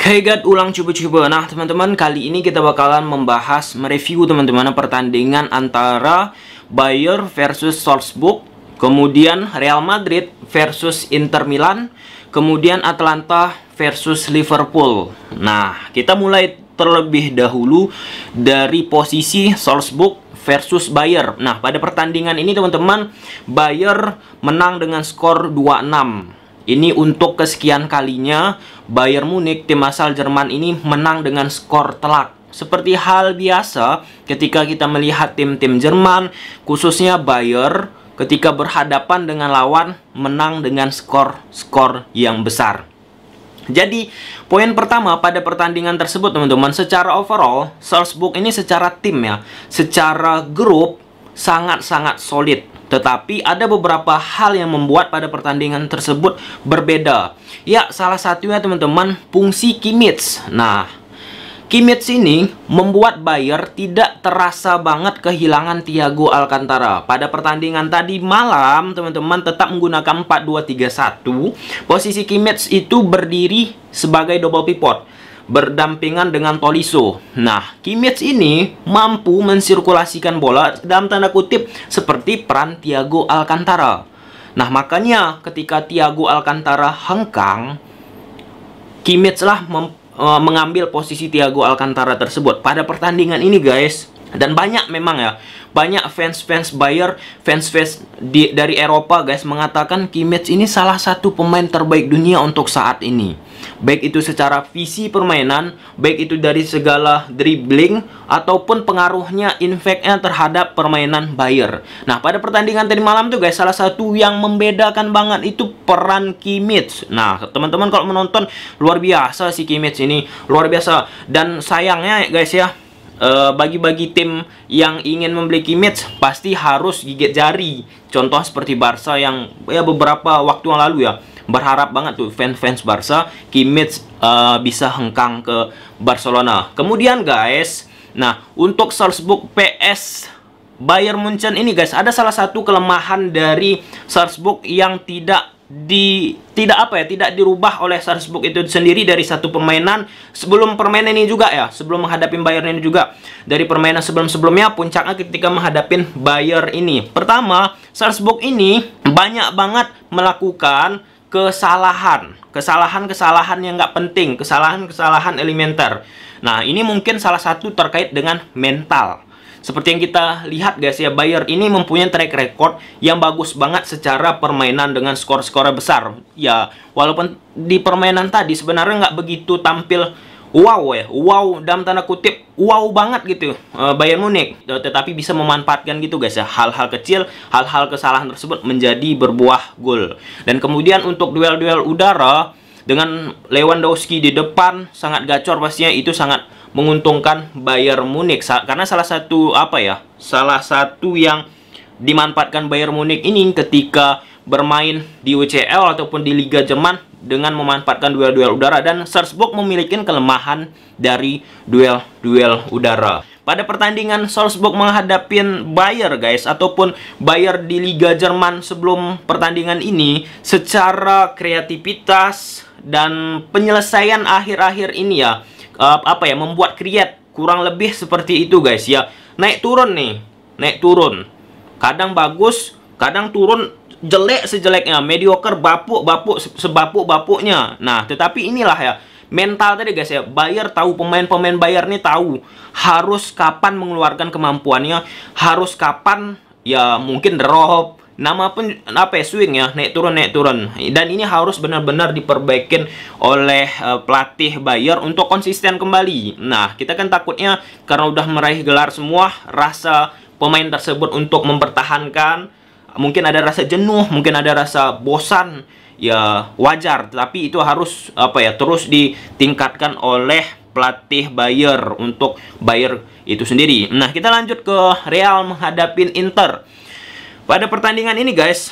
Kegat ulang coba-coba. Nah, teman-teman, kali ini kita bakalan membahas mereview teman-teman pertandingan antara Bayer versus Salzburg, kemudian Real Madrid versus Inter Milan, kemudian Atlanta versus Liverpool. Nah, kita mulai terlebih dahulu dari posisi Salzburg versus Bayer. Nah, pada pertandingan ini teman-teman, Bayer menang dengan skor 2-6. Ini untuk kesekian kalinya Bayern Munich tim asal Jerman ini menang dengan skor telak seperti hal biasa ketika kita melihat tim-tim Jerman, khususnya Bayer, ketika berhadapan dengan lawan menang dengan skor-skor yang besar. Jadi, poin pertama pada pertandingan tersebut teman-teman, secara overall, Salzburg ini secara tim ya, secara grup sangat-sangat solid tetapi ada beberapa hal yang membuat pada pertandingan tersebut berbeda. Ya, salah satunya teman-teman fungsi Kimmich. Nah, Kimmich ini membuat Bayer tidak terasa banget kehilangan Thiago Alcantara. Pada pertandingan tadi malam, teman-teman tetap menggunakan 4-2-3-1. Posisi Kimmich itu berdiri sebagai double pivot berdampingan dengan Tolisso. Nah, Kimmich ini mampu mensirkulasikan bola dalam tanda kutip seperti peran Thiago Alcantara. Nah, makanya ketika Thiago Alcantara hengkang, Kimmich lah eh, mengambil posisi Thiago Alcantara tersebut. Pada pertandingan ini, guys, dan banyak memang ya banyak fans-fans Bayer fans-fans dari Eropa guys mengatakan Kimmich ini salah satu pemain terbaik dunia untuk saat ini baik itu secara visi permainan baik itu dari segala dribbling ataupun pengaruhnya infeknya terhadap permainan Bayer nah pada pertandingan tadi malam tuh guys salah satu yang membedakan banget itu peran Kimmich nah teman-teman kalau menonton luar biasa si Kimmich ini luar biasa dan sayangnya guys ya Eh, bagi-bagi tim yang ingin membeli Kimmich pasti harus gigit jari. Contoh seperti Barca yang ya beberapa waktu yang lalu ya berharap banget tuh fans-fans Barca Kimmich uh, bisa hengkang ke Barcelona. Kemudian guys, nah untuk Salzburg PS Bayern Munchen ini guys ada salah satu kelemahan dari Salzburg yang tidak di tidak apa ya tidak dirubah oleh Salzburg itu sendiri dari satu permainan sebelum permainan ini juga ya sebelum menghadapi Bayern ini juga dari permainan sebelum-sebelumnya puncaknya ketika menghadapi Bayern ini pertama Salzburg ini banyak banget melakukan kesalahan kesalahan-kesalahan yang nggak penting kesalahan-kesalahan elementer nah ini mungkin salah satu terkait dengan mental seperti yang kita lihat guys ya, Bayern ini mempunyai track record yang bagus banget secara permainan dengan skor-skor besar. Ya, walaupun di permainan tadi sebenarnya nggak begitu tampil wow ya, wow dalam tanda kutip wow banget gitu eh, Bayern Munich. Ya, tetapi bisa memanfaatkan gitu guys ya hal-hal kecil, hal-hal kesalahan tersebut menjadi berbuah gol. Dan kemudian untuk duel-duel udara dengan Lewandowski di depan sangat gacor pastinya itu sangat menguntungkan Bayern Munich karena salah satu apa ya salah satu yang dimanfaatkan Bayern Munich ini ketika bermain di UCL ataupun di Liga Jerman dengan memanfaatkan duel-duel udara dan Salzburg memiliki kelemahan dari duel-duel udara. Pada pertandingan Salzburg menghadapi Bayer guys ataupun Bayer di Liga Jerman sebelum pertandingan ini secara kreativitas dan penyelesaian akhir-akhir ini ya uh, apa ya membuat create kurang lebih seperti itu guys ya naik turun nih naik turun kadang bagus kadang turun jelek sejeleknya mediocre bapuk bapuk sebapuk bapuknya nah tetapi inilah ya mental tadi guys ya bayar tahu pemain-pemain bayar nih tahu harus kapan mengeluarkan kemampuannya harus kapan ya mungkin drop nama pun apa ya, swing ya naik turun naik turun dan ini harus benar-benar diperbaikin oleh uh, pelatih Bayer untuk konsisten kembali nah kita kan takutnya karena udah meraih gelar semua rasa pemain tersebut untuk mempertahankan mungkin ada rasa jenuh mungkin ada rasa bosan ya wajar tapi itu harus apa ya terus ditingkatkan oleh pelatih Bayer untuk Bayer itu sendiri. Nah, kita lanjut ke Real menghadapi Inter. Pada pertandingan ini guys,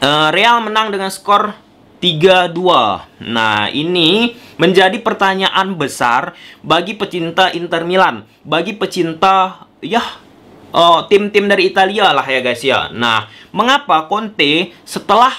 eh, Real menang dengan skor 3-2. Nah, ini menjadi pertanyaan besar bagi pecinta Inter Milan, bagi pecinta ya oh, tim-tim dari Italia lah ya guys ya. Nah, mengapa Conte setelah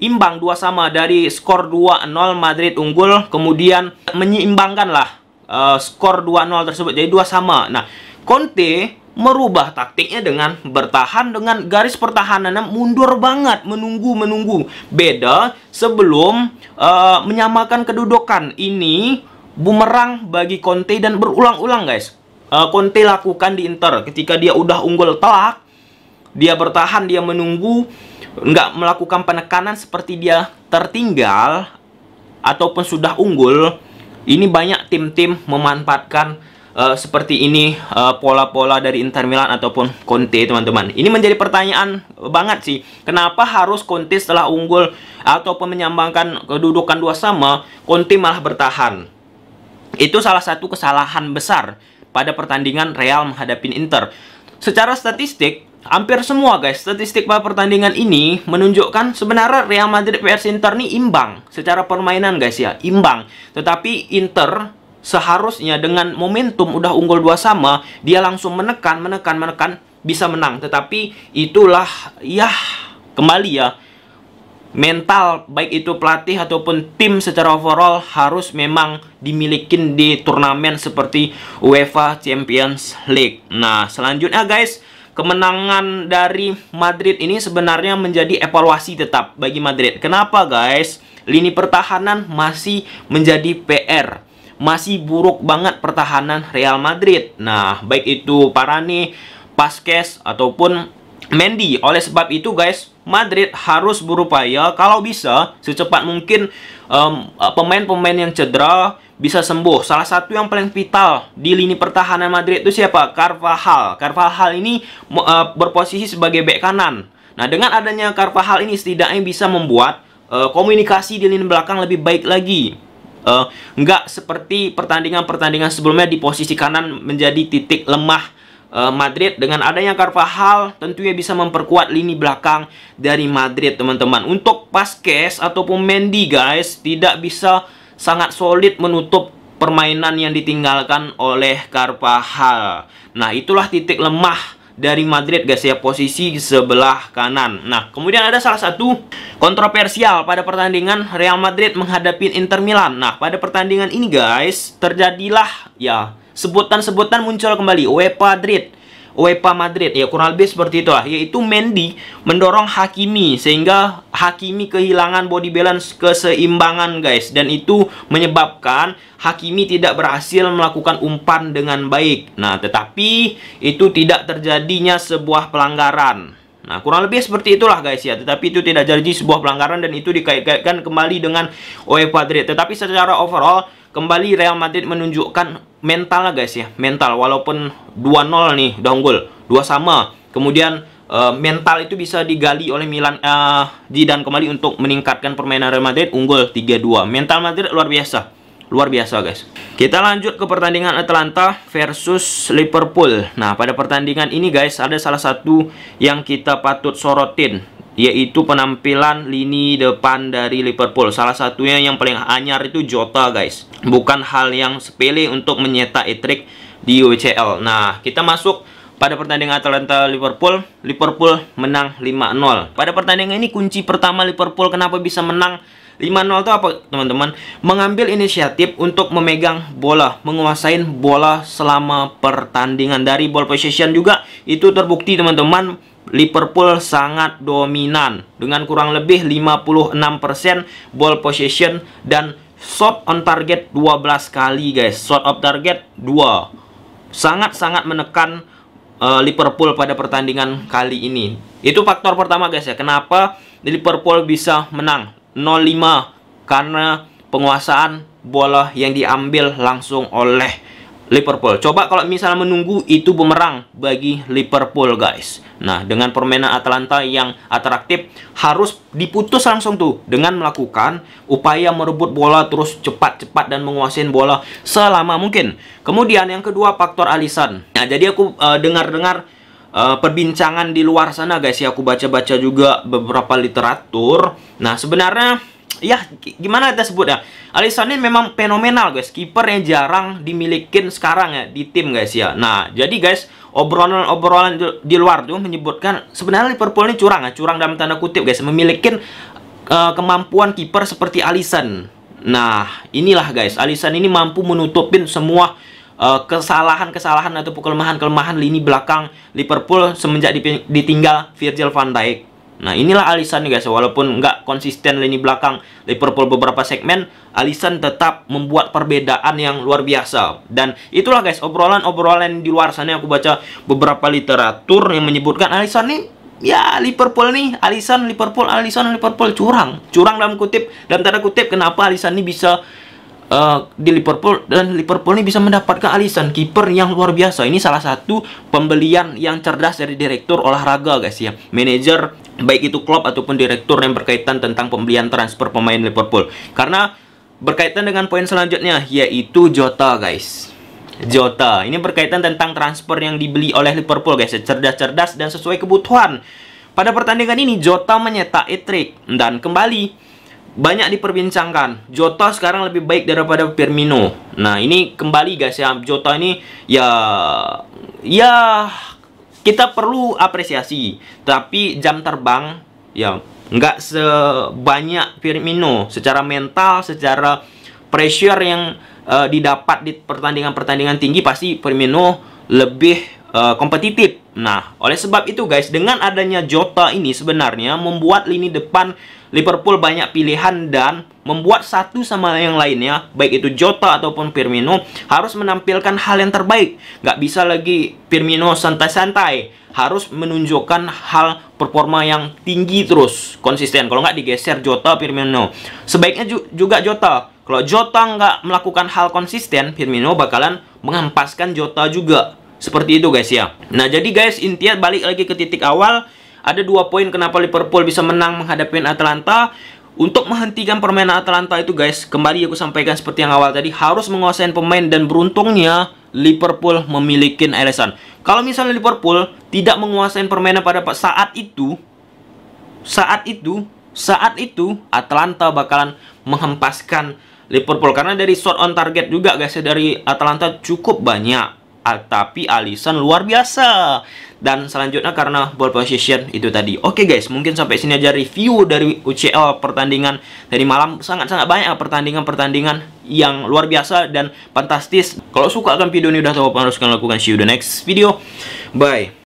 imbang dua sama dari skor 2-0 Madrid unggul kemudian menyeimbangkan lah uh, eh, skor 2-0 tersebut jadi dua sama. Nah, Conte merubah taktiknya dengan bertahan dengan garis pertahanannya mundur banget menunggu menunggu beda sebelum uh, menyamakan kedudukan ini bumerang bagi Conte dan berulang-ulang guys uh, Conte lakukan di Inter ketika dia udah unggul telak dia bertahan dia menunggu nggak melakukan penekanan seperti dia tertinggal ataupun sudah unggul ini banyak tim-tim memanfaatkan uh, seperti ini eh, pola-pola uh, dari Inter Milan ataupun Conte teman-teman. Ini menjadi pertanyaan banget sih. Kenapa harus Conte setelah unggul ataupun menyambangkan kedudukan dua sama, Conte malah bertahan? Itu salah satu kesalahan besar pada pertandingan Real menghadapi Inter. Secara statistik, hampir semua guys, statistik pada pertandingan ini menunjukkan sebenarnya Real Madrid vs Inter ini imbang secara permainan guys ya, imbang. Tetapi Inter seharusnya dengan momentum udah unggul dua sama dia langsung menekan menekan menekan bisa menang tetapi itulah ya kembali ya mental baik itu pelatih ataupun tim secara overall harus memang dimiliki di turnamen seperti UEFA Champions League. Nah, selanjutnya guys, kemenangan dari Madrid ini sebenarnya menjadi evaluasi tetap bagi Madrid. Kenapa guys? Lini pertahanan masih menjadi PR masih buruk banget pertahanan Real Madrid. Nah, baik itu Parani, Pasquez ataupun Mendy. Oleh sebab itu, guys, Madrid harus berupaya kalau bisa secepat mungkin eh, pemain-pemain um, yang cedera bisa sembuh. Salah satu yang paling vital di lini pertahanan Madrid itu siapa? Carvajal. Carvajal ini uh, berposisi sebagai bek kanan. Nah, dengan adanya Carvajal ini setidaknya bisa membuat uh, komunikasi di lini belakang lebih baik lagi uh, seperti pertandingan-pertandingan sebelumnya di posisi kanan menjadi titik lemah uh, Madrid dengan adanya Carvajal tentunya bisa memperkuat lini belakang dari Madrid teman-teman untuk Pasques ataupun Mendy guys tidak bisa sangat solid menutup permainan yang ditinggalkan oleh Carvajal nah itulah titik lemah dari Madrid guys ya posisi sebelah kanan. Nah, kemudian ada salah satu kontroversial pada pertandingan Real Madrid menghadapi Inter Milan. Nah, pada pertandingan ini guys terjadilah ya sebutan-sebutan muncul kembali UEFA Madrid UEFA Madrid ya kurang lebih seperti itu lah yaitu Mendy mendorong Hakimi sehingga Hakimi kehilangan body balance keseimbangan guys dan itu menyebabkan Hakimi tidak berhasil melakukan umpan dengan baik nah tetapi itu tidak terjadinya sebuah pelanggaran Nah, kurang lebih seperti itulah guys ya. Tetapi itu tidak jadi sebuah pelanggaran dan itu dikaitkan kembali dengan UEFA Madrid. Tetapi secara overall kembali Real Madrid menunjukkan mental lah guys ya. Mental walaupun 2-0 nih donggol, 2 sama. Kemudian uh, mental itu bisa digali oleh Milan uh, eh, dan kembali untuk meningkatkan permainan Real Madrid unggul 3-2. Mental Madrid luar biasa luar biasa guys. Kita lanjut ke pertandingan Atlanta versus Liverpool. Nah, pada pertandingan ini guys ada salah satu yang kita patut sorotin yaitu penampilan lini depan dari Liverpool. Salah satunya yang paling anyar itu Jota guys. Bukan hal yang sepele untuk menyetak etrik di UCL. E nah, kita masuk pada pertandingan Atalanta Liverpool, Liverpool menang 5-0. Pada pertandingan ini kunci pertama Liverpool kenapa bisa menang 5-0 itu apa teman-teman? Mengambil inisiatif untuk memegang bola, menguasain bola selama pertandingan dari ball position juga itu terbukti teman-teman Liverpool sangat dominan dengan kurang lebih 56% ball position dan shot on target 12 kali guys. Shot on target 2. Sangat-sangat menekan uh, Liverpool pada pertandingan kali ini. Itu faktor pertama guys ya. Kenapa Liverpool bisa menang 05 karena penguasaan bola yang diambil langsung oleh Liverpool. Coba kalau misalnya menunggu itu bumerang bagi Liverpool guys. Nah dengan permainan Atalanta yang atraktif harus diputus langsung tuh dengan melakukan upaya merebut bola terus cepat-cepat dan menguasai bola selama mungkin. Kemudian yang kedua faktor alisan. Nah jadi aku uh, eh, dengar -dengar uh, perbincangan di luar sana guys ya aku baca-baca juga beberapa literatur nah sebenarnya ya gimana kita sebut ya Alisson ini memang fenomenal guys kiper yang jarang dimiliki sekarang ya di tim guys ya nah jadi guys obrolan-obrolan di luar tuh menyebutkan sebenarnya Liverpool ini curang ya curang dalam tanda kutip guys memiliki uh, eh, kemampuan kiper seperti Alisson nah inilah guys Alisson ini mampu menutupin semua Eh, kesalahan-kesalahan atau kelemahan-kelemahan lini belakang Liverpool semenjak ditinggal Virgil van Dijk. Nah, inilah Alisson guys, walaupun nggak konsisten lini belakang Liverpool beberapa segmen, Alisson tetap membuat perbedaan yang luar biasa. Dan itulah guys, obrolan-obrolan di luar sana yang aku baca beberapa literatur yang menyebutkan Alisson nih ya Liverpool nih Alisson Liverpool Alisson Liverpool curang curang dalam kutip dalam tanda kutip kenapa Alisson ini bisa uh, di Liverpool dan Liverpool ini bisa mendapatkan Alisson kiper yang luar biasa. Ini salah satu pembelian yang cerdas dari direktur olahraga guys ya. Manajer baik itu klub ataupun direktur yang berkaitan tentang pembelian transfer pemain Liverpool. Karena berkaitan dengan poin selanjutnya yaitu Jota guys. Jota. Ini berkaitan tentang transfer yang dibeli oleh Liverpool guys, ya. cerdas-cerdas dan sesuai kebutuhan. Pada pertandingan ini Jota menyetak hat dan kembali banyak diperbincangkan. Jota sekarang lebih baik daripada Firmino. Nah, ini kembali guys ya, Jota ini ya ya kita perlu apresiasi, tapi jam terbang ya nggak sebanyak Firmino secara mental, secara pressure yang uh, didapat di pertandingan-pertandingan tinggi pasti Firmino lebih Eh, kompetitif. Nah, oleh sebab itu guys, dengan adanya Jota ini sebenarnya membuat lini depan Liverpool banyak pilihan dan membuat satu sama yang lainnya, baik itu Jota ataupun Firmino, harus menampilkan hal yang terbaik. Nggak bisa lagi Firmino santai-santai, harus menunjukkan hal performa yang tinggi terus, konsisten. Kalau nggak digeser Jota, Firmino. Sebaiknya juga Jota. Kalau Jota nggak melakukan hal konsisten, Firmino bakalan mengampaskan Jota juga. Seperti itu guys ya. Nah, jadi guys, intinya balik lagi ke titik awal. Ada dua poin kenapa Liverpool bisa menang menghadapi Atlanta. Untuk menghentikan permainan Atlanta itu guys, kembali aku sampaikan seperti yang awal tadi, harus menguasai pemain dan beruntungnya Liverpool memiliki Alisson. Kalau misalnya Liverpool tidak menguasai permainan pada saat itu, saat itu, saat itu Atlanta bakalan menghempaskan Liverpool karena dari shot on target juga guys ya, dari Atlanta cukup banyak. Ah, tapi Alisson luar biasa. Dan selanjutnya karena ball position itu tadi. Oke guys, mungkin sampai sini aja review dari UCL pertandingan dari malam. Sangat-sangat banyak pertandingan-pertandingan yang luar biasa dan fantastis. Kalau suka akan video ini udah tahu apa harus kalian lakukan. See you the next video. Bye.